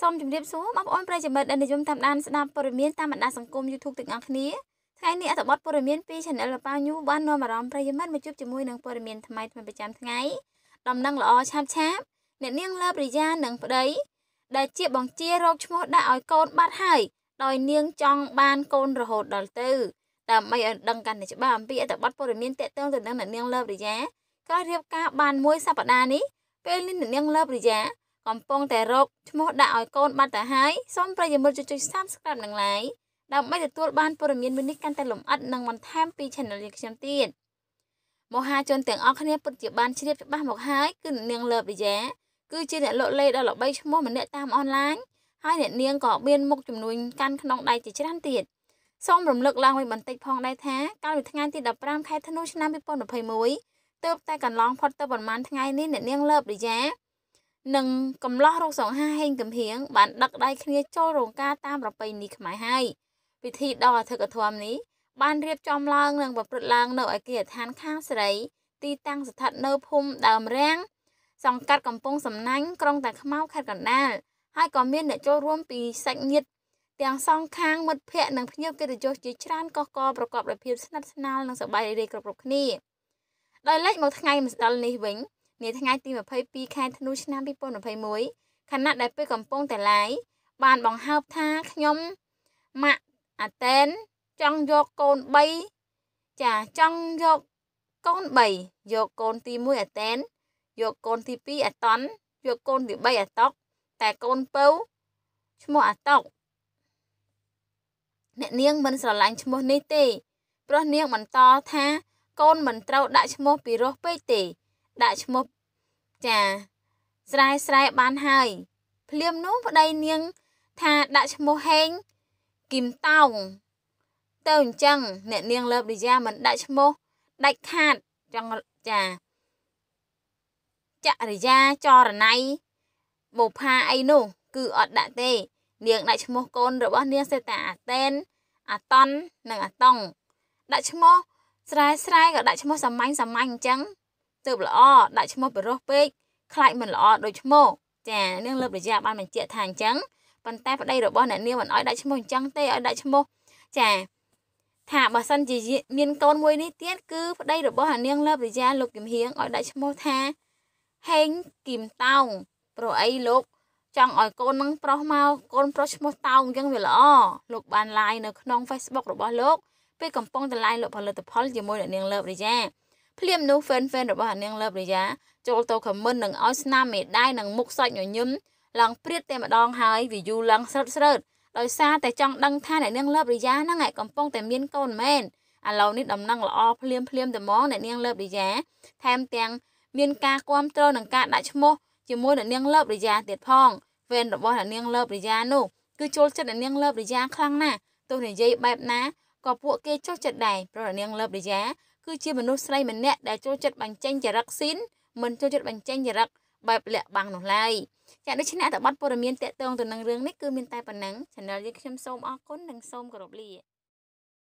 សូមជម្រាបសួរបងប្អូនប្រិយមិត្តដែលនិយមតាមដានស្ដាប់ព័ត៌មានតាមបណ្ដាសង្គម YouTube ទាំងអស់គ្នាថ្ងៃនេះអត្ថបទព័ត៌មានពី Channel លប៉ាញូបាននាំអារម្មណ៍ប្រិយមិត្តមកជួបជាមួយនឹងព័ត៌មានថ្មីថ្មីប្រចាំថ្ងៃដំណឹងល្អឆាប់ឆាប់អ្នកនាងលើបរិយា និងប្តីដែលជាបងជារោគឈ្មោះដាក់ឲ្យកូនបាត់ហើយដោយនាងចង់បានកូនរហូតដល់ទៅដើម្បីឲ្យដឹងកាន់តែច្បាស់អំពីអត្ថបទព័ត៌មានតេតងទៅនឹងអ្នកនាងលើបរិយាក៏រៀបការបានមួយសប្តាហ៍នេះពេលនេះអ្នកនាងលើបរិយាកំពុងតែរកឈ្មោះដាក់ឲ្យកូនបាត់ទៅហើយសូមប្រិយមិត្តជួយ Subscribe និង Like ដើម្បីទទួលបានព័ត៌មានមួយនេះកាន់តែលម្អិតនិងបន្ថែមពី Channel យើងខ្ញុំទៀតមហាជនទាំងអស់គ្នាពិតជាបានជ្រាបច្បាស់មកហើយគឺនាងលើបរិយាគឺជាអ្នកលក់លេខដល់ល្បីឈ្មោះម្នាក់តាមអនឡាញហើយអ្នកនាងក៏មានមុខជំនួញកាន់ក្នុងដៃជាច្រើនទៀតសូមរំលឹកឡើងវិញបន្តិចផងដែរថាកាលពីថ្ងៃទី15ខែធ្នូឆ្នាំ2021ទើបតែកន្លងផុតទៅប្រហែលថ្ងៃនេះអ្នកនាងលើបរិយានិងកំឡោះរោងសង្ហាហេងកំហៀងបាន ដឹកដៃគ្នាចូលរោងការតាមប្រពៃណីខ្មែរហើយពិធីដ៏អធិកអធមនេះបានរៀបចំឡើងនិងប្រព្រឹត្តឡើង នៅឯកីដ្ឋានខាងសេរី ទីតាំងស្ថិតនៅភូមិដើមរាំងសង្កាត់កំពង់សំណាញ់ក្រុងតាខ្មៅខេត្តកណ្ដាលហើយក៏មានអ្នកចូលរួមពីសាច់ញាតិទាំងសងខាងមិត្តភ័ក្តិនិងភ្ញៀវកិត្តិយសជាច្រើនកកកប្រកបដោយភាពស្និទ្ធស្នាលនិងសប្បាយរីករាយគ្រប់ៗគ្នាដោយលេចមកថ្ងៃម្សិលនេះវិញនាថ្ងៃទី22ខែធ្នូឆ្នាំ2021ខណៈដែលពេលកំពុងតែឡាយបានបង្ហើបថាខ្ញុំម៉ាក់អាតេនចង់យកកូន3ចាចង់យកកូន3យកកូនទី1អាតេនយកកូនទី2អាតន់យកកូនទី3អាតុកតែកូនពៅឈ្មោះអាតុកអ្នកនាងមិនស្រឡាញ់ឈ្មោះនេះទេព្រោះនាងបន្តថា កូនមិនត្រូវ ដាក់ឈ្មោះពីរោះពេកទេដាក់ឈ្មោះចាស្រែស្រែបានហើយ ភ្លាមនោះប្តីនាងថាដាក់ឈ្មោះហេងគឹមតោងទៅអញ្ចឹងអ្នកនាងលើបលីយ៉ាមិនដាក់ឈ្មោះដាច់ខាតចង់ចាចរិយាចរណៃបុផាអីនោះគឺអត់ដាក់ទេ នាងដាក់ឈ្មោះកូនរបស់នាង សេតាអាតេនអាតននិងអាតង់ដាក់ឈ្មោះស្រែស្រែក៏ដាក់ឈ្មោះសាមញ្ញសាមញ្ញអញ្ចឹងទើបល្អដាក់ឈ្មោះបរិសុទ្ធពេកខ្លាចមិនល្អដូចឈ្មោះចានាងលើបរិយា បានបញ្ជាក់ថាអញ្ចឹងប៉ុន្តែប្តីរបស់អ្នកនាងមិនអោយដាក់ឈ្មោះអញ្ចឹងទេឲ្យដាក់ឈ្មោះចាថាបើសិនជាមានកូនមួយនេះទៀតគឺប្តីរបស់អានាងលើបរិយាលោកគឹមហៀងឲ្យដាក់ឈ្មោះថាហេងគឹមតោងព្រោះអីលោក ចង់ឲ្យកូននឹងប្រុសមកកូនប្រុសឈ្មោះតោងអញ្ចឹងវាល្អលោកបានឡាយនៅក្នុង Facebook របស់លោកពេលកំពុងតែឡាយលោកផលិតផលជាមួយអ្នកនាងលើបរិយាភ្លាមនោះ fan fan របស់អានាងលើបរិយាចូលទៅខមមិននឹងឲ្យស្នាមមេដាយនិងមុខសាច់ញញឹមឡើងព្រាតតែម្ដងហើយវាយូរឡើងស្រើតស្រើតដោយសារតែចង់ដឹងថាអ្នកនាងលើបរិយាហ្នឹងឯងកំពុងតែមានកូនមែនឥឡូវនេះដំណឹងល្អភ្លាមភ្លាមតែហ្មងអ្នកនាងលើបរិយាថែមទាំងមានការគ្រប់គ្រងនិងការដាក់ឈ្មោះជាមួយអ្នកនាងលើបរិយាទៀតផងវេនរបស់អ្នកនាងលើបរិយានោះ គឺចូលចិត្តអ្នកនាងលើបរិយាខ្លាំងណាស់ទោះនិយាយបែបណាក៏ពួក គេចុះចិត្តដែរព្រោះអ្នកនាងលើបរិយាគឺជាមនុស្សស្រីម្នាក់ដែលចូលចិត្តបញ្ចេញចរិតស៊ីនមិនចូលចិត្តបញ្ចេញចរិតបែបលាក់បាំងនោះឡើយចាដូច្នេះអត្ថបទព័ត៌មានតកតងទៅនឹងរឿងនេះគឺមានតែប៉ុណ្ណឹង Channel យើងខ្ញុំសូមអរគុណនិងសូមគោរពលា